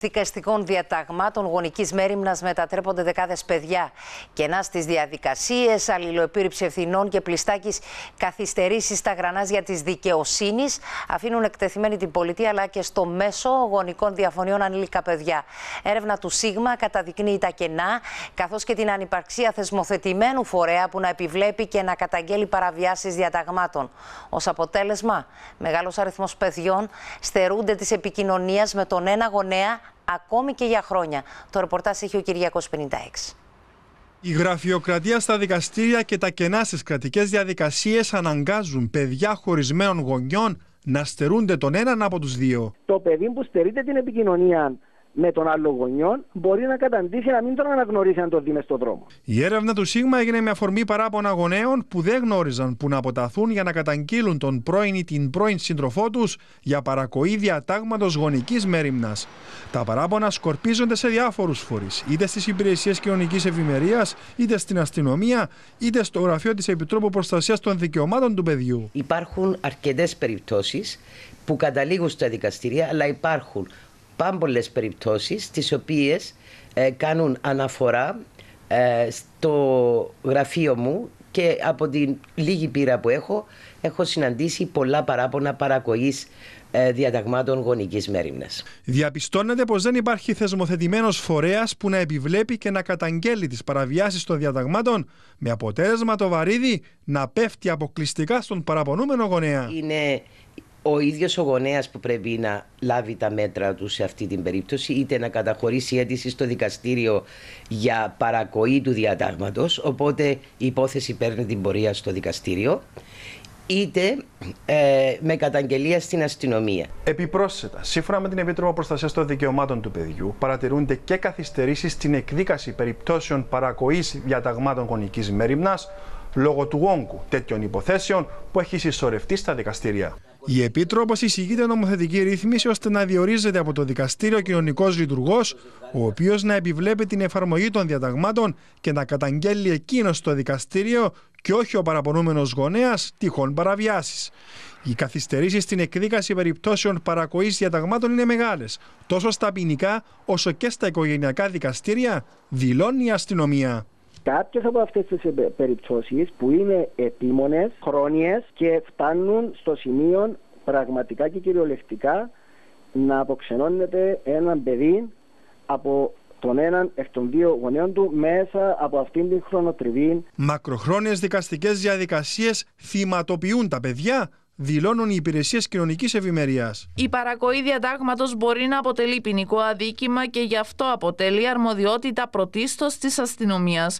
δικαστικών διαταγμάτων γονικής μέρημνας μετατρέπονται δεκάδες παιδιά. Κενά στις διαδικασίες, αλληλοεπίρρηψη ευθυνών και πλιστάκη καθυστερήσεις στα γρανάζια της δικαιοσύνης αφήνουν εκτεθειμένη την πολιτεία αλλά και στο μέσο γονικών διαφωνιών ανήλικα παιδιά. Έρευνα του ΣΥΓΜΑ καταδεικνύει τα κενά, καθώς και την ανυπαρξία θεσμοθετημένου φορέα που να επιβλέπει και να καταγγέλει παραβιάσεις διαταγμάτων. Ως αποτέλεσμα, μεγάλος αριθμός παιδιών στερούνται της επικοινωνίας με τον ένα γονέα ακόμη και για χρόνια. Το ρεπορτάζ έχει ο Κυριακός 56. Η γραφειοκρατία στα δικαστήρια και τα κενά στις κρατικές διαδικασίες αναγκάζουν παιδιά χωρισμένων γονιών να στερούνται τον έναν από τους δύο. Το παιδί που στερείται την επικοινωνία με τον άλλο γονιό, μπορεί να καταντήσει να μην τον αναγνωρίσει αν το δει στον δρόμο. Η έρευνα του ΣΥΓΜΑ έγινε με αφορμή παράπονα γονέων που δεν γνώριζαν που να αποταθούν για να καταγγείλουν τον πρώην ή την πρώην σύντροφό τους για παρακοή διατάγματος γονικής μέρημνα. Τα παράπονα σκορπίζονται σε διάφορους φορείς, είτε στις υπηρεσίες κοινωνικής ευημερίας, είτε στην αστυνομία, είτε στο γραφείο της Επιτρόπου Προστασίας των Δικαιωμάτων του Παιδιού. Υπάρχουν αρκετές περιπτώσεις που καταλήγουν στα δικαστηρία, αλλά υπάρχουν πάμπολες περιπτώσεις τις οποίες ε, κάνουν αναφορά ε, στο γραφείο μου και από την λίγη πείρα που έχω έχω συναντήσει πολλά παράπονα παρακοής ε, διαταγμάτων γονικής μέρημνας. Διαπιστώνεται πως δεν υπάρχει θεσμοθετημένος φορέας που να επιβλέπει και να καταγγέλει τις παραβιάσεις των διαταγμάτων με αποτέλεσμα το βαρύδι να πέφτει αποκλειστικά στον παραπονούμενο γονέα ο ίδιος ο γονέας που πρέπει να λάβει τα μέτρα του σε αυτή την περίπτωση είτε να καταχωρήσει αίτηση στο δικαστήριο για παρακοή του διατάγματος οπότε η υπόθεση παίρνει την πορεία στο δικαστήριο είτε ε, με καταγγελία στην αστυνομία. Επιπρόσθετα, σύμφωνα με την Επίτροπο Προστασίας των Δικαιωμάτων του Παιδιού, παρατηρούνται και καθυστερήσεις στην εκδίκαση περιπτώσεων παρακοής διαταγμάτων γονικής μέρημνα λόγω του όγκου τέτοιων υποθέσεων που έχει συσσωρευτεί στα δικαστήρια. Η Επίτροπος εισηγείται νομοθετική ρύθμιση ώστε να διορίζεται από το δικαστήριο κοινωνικός λειτουργός, ο οποίος να επιβλέπει την εφαρμογή των διαταγμάτων και να καταγγέλει εκείνος στο δικαστήριο και όχι ο παραπονούμενος γονέας τυχόν παραβιάσεις. Οι καθυστερήσεις στην εκδίκαση περιπτώσεων παρακοής διαταγμάτων είναι μεγάλες, τόσο στα ποινικά όσο και στα οικογενειακά δικαστήρια, δηλώνει η αστυνομία. Κάποιες από αυτές τις ε, περιπτώσεις που είναι επίμονες, χρόνιες και φτάνουν στο σημείο πραγματικά και κυριολεκτικά να αποξενώνεται ένα παιδί από τον έναν εκ των δύο γονέων του μέσα από αυτήν την χρονοτριβή. Μακροχρόνιες δικαστικές διαδικασίες θυματοποιούν τα παιδιά δηλώνουν οι υπηρεσίες κοινωνικής ευημερίας. Η παρακοή διατάγματος μπορεί να αποτελεί ποινικό αδίκημα και γι' αυτό αποτελεί αρμοδιότητα πρωτίστως της αστυνομίας.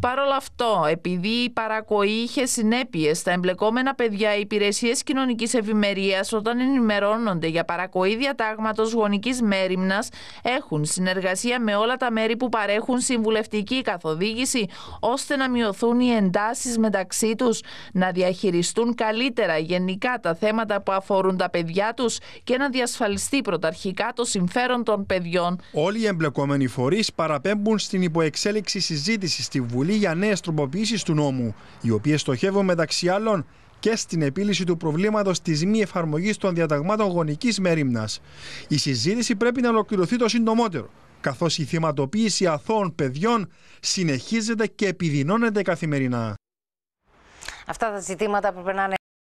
Παρ' όλα αυτό, επειδή η παρακοή είχε συνέπειες στα εμπλεκόμενα παιδιά, οι υπηρεσίες κοινωνικής ευημερίας, όταν ενημερώνονται για παρακοή διατάγματος γονικής μέρημνας, έχουν συνεργασία με όλα τα μέρη που παρέχουν συμβουλευτική καθοδήγηση, ώστε να μειωθούν οι εντάσεις μεταξύ τους, να διαχειριστούν καλύτερα γενικά τα θέματα που αφορούν τα παιδιά τους και να διασφαλιστεί πρωταρχικά το συμφέρον των παιδιών. Όλοι οι εμπλεκόμενοι φορείς παραπέμπουν στην υποεξέλιξη συζήτησης στη Βουλή για νέες τροποποιήσεις του νόμου, οι οποίες στοχεύουν μεταξύ άλλων και στην επίλυση του προβλήματος της μη εφαρμογής των διαταγμάτων γονικής μερίμνας. Η συζήτηση πρέπει να ολοκληρωθεί το συντομότερο, καθώς η θυματοποίηση αθώων παιδιών συνεχίζεται και επιδεινώνεται καθημερινά. Αυτά τα ζητήματα που περνάνε